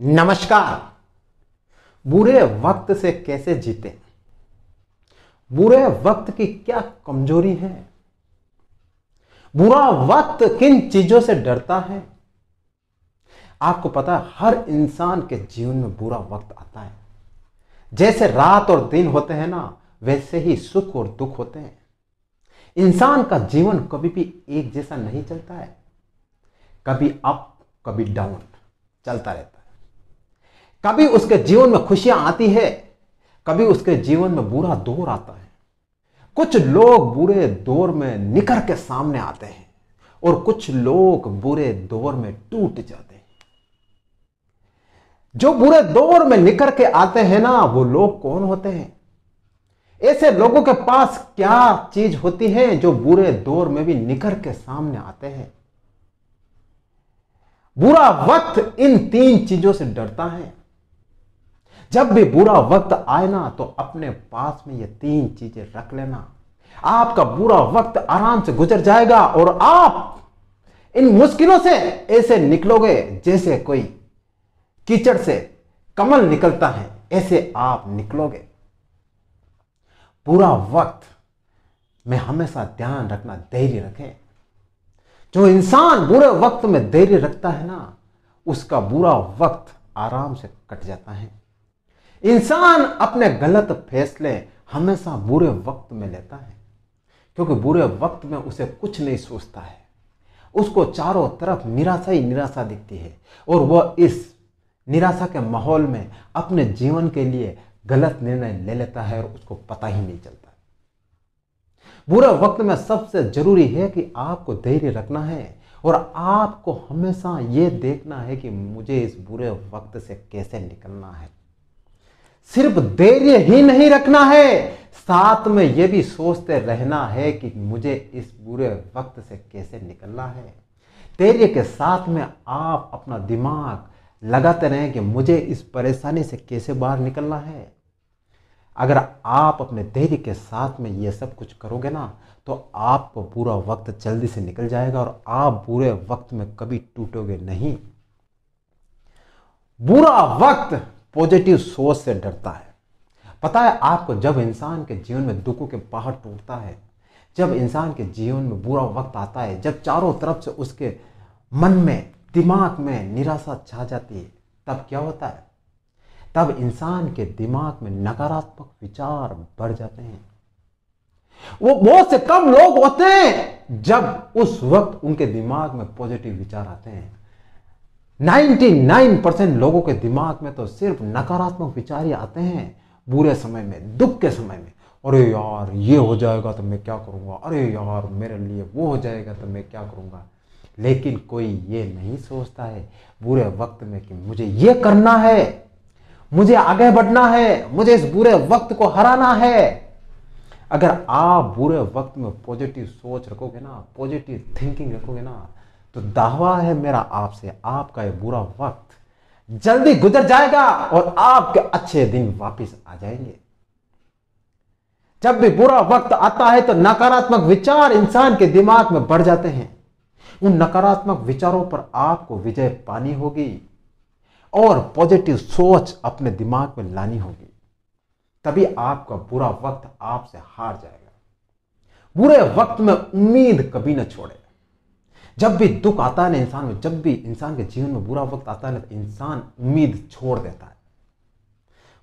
नमस्कार बुरे वक्त से कैसे जीते बुरे वक्त की क्या कमजोरी है बुरा वक्त किन चीजों से डरता है आपको पता है हर इंसान के जीवन में बुरा वक्त आता है जैसे रात और दिन होते हैं ना वैसे ही सुख और दुख होते हैं इंसान का जीवन कभी भी एक जैसा नहीं चलता है कभी अप कभी डाउन चलता रहता है कभी उसके जीवन में खुशियां आती है कभी उसके जीवन में बुरा दौर आता है कुछ लोग बुरे दौर में निकर के सामने आते हैं और कुछ लोग बुरे दौर में टूट जाते हैं जो बुरे दौर में निकल के आते हैं ना वो लोग कौन होते हैं ऐसे लोगों के पास क्या चीज होती है जो बुरे दौर में भी निकर के सामने आते हैं बुरा वक्त इन तीन चीजों से डरता है जब भी बुरा वक्त आए ना तो अपने पास में ये तीन चीजें रख लेना आपका बुरा वक्त आराम से गुजर जाएगा और आप इन मुश्किलों से ऐसे निकलोगे जैसे कोई कीचड़ से कमल निकलता है ऐसे आप निकलोगे पूरा वक्त में हमेशा ध्यान रखना धैर्य रखें जो इंसान बुरे वक्त में धैर्य रखता है ना उसका बुरा वक्त आराम से कट जाता है इंसान अपने गलत फैसले हमेशा बुरे वक्त में लेता है क्योंकि बुरे वक्त में उसे कुछ नहीं सोचता है उसको चारों तरफ निराशा ही निराशा दिखती है और वह इस निराशा के माहौल में अपने जीवन के लिए गलत निर्णय ले लेता है और उसको पता ही नहीं चलता बुरे वक्त में सबसे जरूरी है कि आपको धैर्य रखना है और आपको हमेशा ये देखना है कि मुझे इस बुरे वक्त से कैसे निकलना है सिर्फ धैर्य ही नहीं रखना है साथ में यह भी सोचते रहना है कि मुझे इस बुरे वक्त से कैसे निकलना है धैर्य के साथ में आप अपना दिमाग लगाते रहें कि मुझे इस परेशानी से कैसे बाहर निकलना है अगर आप अपने धैर्य के साथ में ये सब कुछ करोगे ना तो आपको पूरा वक्त जल्दी से निकल जाएगा और आप बुरे वक्त में कभी टूटोगे नहीं बुरा वक्त पॉजिटिव सोच से डरता है पता है आपको जब इंसान के जीवन में दुखों के पहाड़ टूटता है जब इंसान के जीवन में बुरा वक्त आता है जब चारों तरफ से उसके मन में दिमाग में निराशा छा जाती है तब क्या होता है तब इंसान के दिमाग में नकारात्मक विचार बढ़ जाते हैं वो बहुत से कम लोग होते हैं जब उस वक्त उनके दिमाग में पॉजिटिव विचार आते हैं 99 परसेंट लोगों के दिमाग में तो सिर्फ नकारात्मक विचार ही आते हैं बुरे समय में दुख के समय में अरे यार ये हो जाएगा तो मैं क्या करूँगा अरे यार मेरे लिए वो हो जाएगा तो मैं क्या करूँगा लेकिन कोई ये नहीं सोचता है बुरे वक्त में कि मुझे ये करना है मुझे आगे बढ़ना है मुझे इस बुरे वक्त को हराना है अगर आप बुरे वक्त में पॉजिटिव सोच रखोगे ना पॉजिटिव थिंकिंग रखोगे ना तो दावा है मेरा आपसे आपका ये बुरा वक्त जल्दी गुजर जाएगा और आपके अच्छे दिन वापस आ जाएंगे जब भी बुरा वक्त आता है तो नकारात्मक विचार इंसान के दिमाग में बढ़ जाते हैं उन नकारात्मक विचारों पर आपको विजय पानी होगी और पॉजिटिव सोच अपने दिमाग में लानी होगी तभी आपका बुरा वक्त आपसे हार जाएगा बुरे वक्त में उम्मीद कभी ना छोड़े जब भी दुख आता है ना इंसान में जब भी इंसान के जीवन में बुरा वक्त आता है ना तो इंसान उम्मीद छोड़ देता है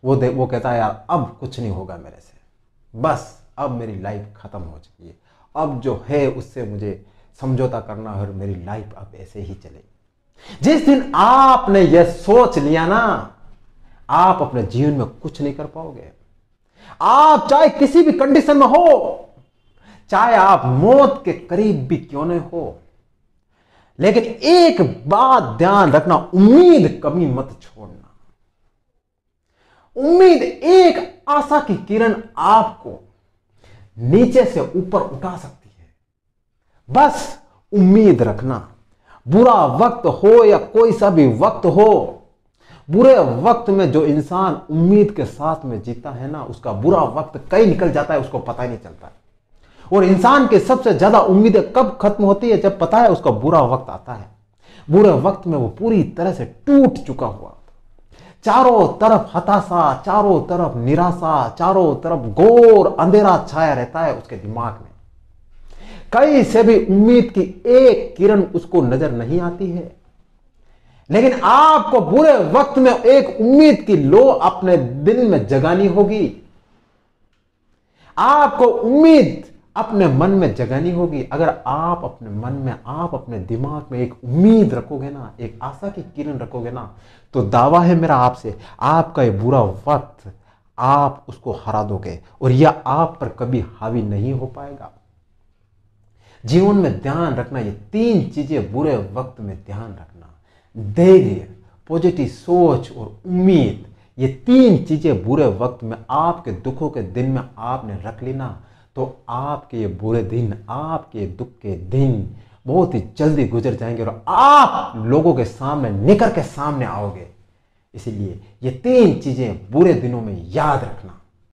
वो दे वो कहता है यार अब कुछ नहीं होगा मेरे से बस अब मेरी लाइफ ख़त्म हो चुकी है अब जो है उससे मुझे समझौता करना है और मेरी लाइफ अब ऐसे ही चलेगी जिस दिन आपने यह सोच लिया ना आप अपने जीवन में कुछ नहीं कर पाओगे आप चाहे किसी भी कंडीशन में हो चाहे आप मौत के करीब भी क्यों नहीं हो लेकिन एक बात ध्यान रखना उम्मीद कभी मत छोड़ना उम्मीद एक आशा की किरण आपको नीचे से ऊपर उठा सकती है बस उम्मीद रखना बुरा वक्त हो या कोई सा भी वक्त हो बुरे वक्त में जो इंसान उम्मीद के साथ में जीता है ना उसका बुरा वक्त कई निकल जाता है उसको पता ही नहीं चलता है और इंसान के सबसे ज्यादा उम्मीदें कब खत्म होती है जब पता है उसका बुरा वक्त आता है बुरे वक्त में वो पूरी तरह से टूट चुका हुआ चारों तरफ हताशा चारों तरफ निराशा चारों तरफ गोर अंधेरा छाया रहता है उसके दिमाग में कई से भी उम्मीद की एक किरण उसको नजर नहीं आती है लेकिन आपको बुरे वक्त में एक उम्मीद की लो अपने दिल में जगानी होगी आपको उम्मीद अपने मन में नहीं होगी अगर आप अपने मन में आप अपने दिमाग में एक उम्मीद रखोगे ना एक आशा की किरण रखोगे ना तो दावा है मेरा आपसे आपका ये बुरा वक्त आप उसको हरा दोगे और यह आप पर कभी हावी नहीं हो पाएगा जीवन में ध्यान रखना ये तीन चीजें बुरे वक्त में ध्यान रखना धैर्य पॉजिटिव सोच और उम्मीद ये तीन चीजें बुरे वक्त में आपके दुखों के दिन में आपने रख लेना ना तो आपके ये बुरे दिन आपके दुख के दिन बहुत ही जल्दी गुजर जाएंगे और आप लोगों के सामने निकल के सामने आओगे इसलिए ये तीन चीज़ें बुरे दिनों में याद रखना